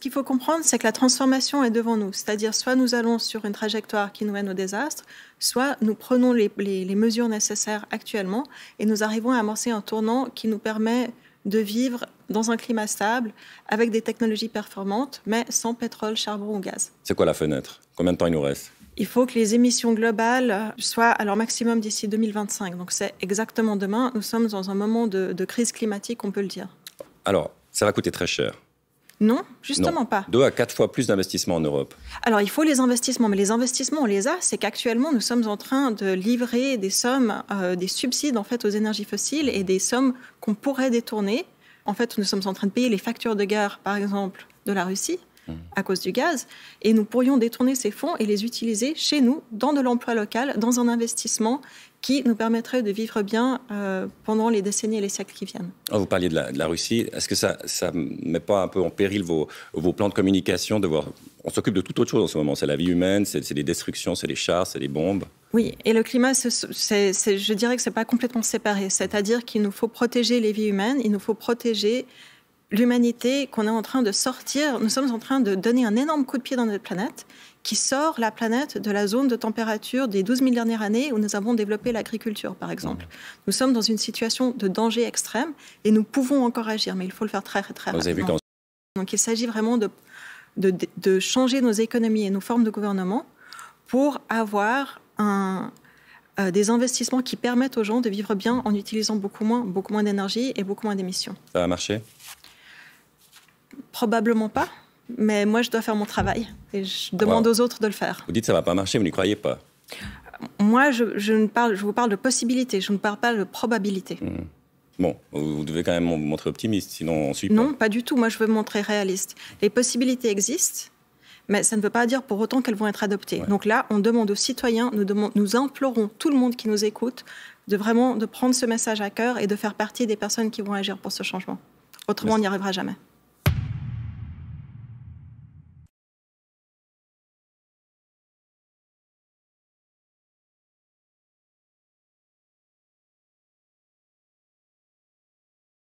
Ce qu'il faut comprendre, c'est que la transformation est devant nous. C'est-à-dire, soit nous allons sur une trajectoire qui nous mène au désastre, soit nous prenons les, mesures nécessaires actuellement et nous arrivons à amorcer un tournant qui nous permet de vivre dans un climat stable, avec des technologies performantes, mais sans pétrole, charbon ou gaz. C'est quoi la fenêtre Combien de temps il nous reste il faut que les émissions globales soient à leur maximum d'ici 2025. Donc c'est exactement demain. Nous sommes dans un moment de crise climatique, on peut le dire. Alors, ça va coûter très cher. Non, justement pas. Deux à quatre fois plus d'investissements en Europe. Alors il faut les investissements, mais les investissements, on les a. C'est qu'actuellement, nous sommes en train de livrer des sommes, euh, des subsides en fait aux énergies fossiles et des sommes qu'on pourrait détourner. En fait, nous sommes en train de payer les factures de guerre, par exemple, de la Russie Mm. à cause du gaz. Et nous pourrions détourner ces fonds et les utiliser chez nous, dans de l'emploi local, dans un investissement qui nous permettrait de vivre bien euh, pendant les décennies et les siècles qui viennent. Oh, vous parliez de la, Russie. Est-ce que ça ne met pas un peu en péril vos, plans de communication de voir... On s'occupe de toute autre chose en ce moment. C'est la vie humaine, c'est des destructions, c'est les chars, c'est les bombes. Oui, et le climat, je dirais que ce n'est pas complètement séparé. C'est-à-dire qu'il nous faut protéger les vies humaines, il nous faut protéger l'humanité qu'on est en train de sortir, nous sommes en train de donner un énorme coup de pied dans notre planète qui sort la planète de la zone de température des 12 000 dernières années où nous avons développé l'agriculture, par exemple. Nous sommes dans une situation de danger extrême et nous pouvons encore agir, mais il faut le faire très, très rapidement. Donc il s'agit vraiment de, de, changer nos économies et nos formes de gouvernement pour avoir un, euh, des investissements qui permettent aux gens de vivre bien en utilisant beaucoup moins, beaucoup moins d'énergie et beaucoup moins d'émissions. Ça a marché Probablement pas, mais moi je dois faire mon travail et je demande aux autres de le faire. Vous dites ça va pas marcher, vous n'y croyez pas Moi je, ne parle, je vous parle de possibilité, je ne parle pas de probabilité. Hmm. Bon, vous devez quand même montrer optimiste, sinon on suit pas. Non, pas du tout. Moi, je veux montrer réaliste. Les possibilités existent, mais ça ne veut pas dire pour autant qu'elles vont être adoptées. Donc là, on demande aux citoyens, nous, nous implorons tout le monde qui nous écoute de vraiment de prendre ce message à cœur et de faire partie des personnes qui vont agir pour ce changement. Autrement, on n'y arrivera jamais.